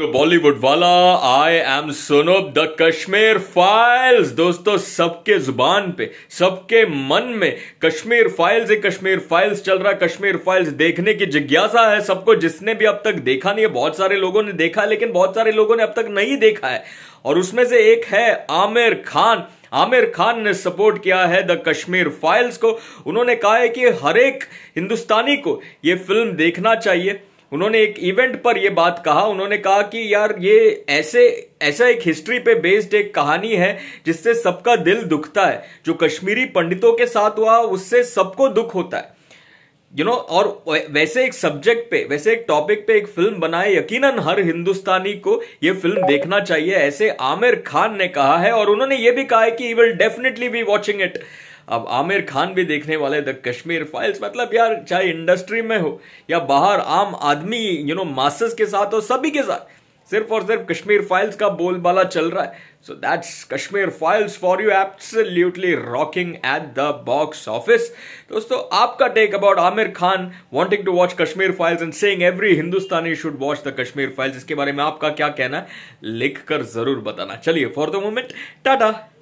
बॉलीवुड तो वाला I am सोनोब द कश्मीर फाइल्स दोस्तों सबके जुबान पे सबके मन में कश्मीर फाइल्स है कश्मीर फाइल्स चल रहा है कश्मीर फाइल्स देखने की जिज्ञासा है सबको जिसने भी अब तक देखा नहीं है बहुत सारे लोगों ने देखा है लेकिन बहुत सारे लोगों ने अब तक नहीं देखा है और उसमें से एक है आमिर खान आमिर खान ने सपोर्ट किया है द कश्मीर फाइल्स को उन्होंने कहा है कि हर एक हिंदुस्तानी को ये फिल्म देखना चाहिए उन्होंने एक इवेंट पर यह बात कहा उन्होंने कहा कि यार ये ऐसे ऐसा एक हिस्ट्री पे बेस्ड एक कहानी है जिससे सबका दिल दुखता है जो कश्मीरी पंडितों के साथ हुआ उससे सबको दुख होता है यू you नो know, और वैसे एक सब्जेक्ट पे वैसे एक टॉपिक पे एक फिल्म बनाए यकीनन हर हिंदुस्तानी को ये फिल्म देखना चाहिए ऐसे आमिर खान ने कहा है और उन्होंने ये भी कहा है कि he will definitely be watching it अब आमिर खान भी देखने वाले द कश्मीर फाइल्स मतलब यार चाहे इंडस्ट्री में हो या बाहर आम आदमी यू नो मासेस के साथ हो सभी के साथ सिर्फ और सिर्फ कश्मीर फाइल्स का बोलबाला चल रहा है so that's Kashmir Files for you absolutely rocking at the box office दोस्तों आपका take about Aamir Khan wanting to watch Kashmir Files and saying every Hindustani should watch the Kashmir Files इसके बारे में आपका क्या कहना है लिख कर जरूर बताना चलिए फॉर द मोमेंट टाटा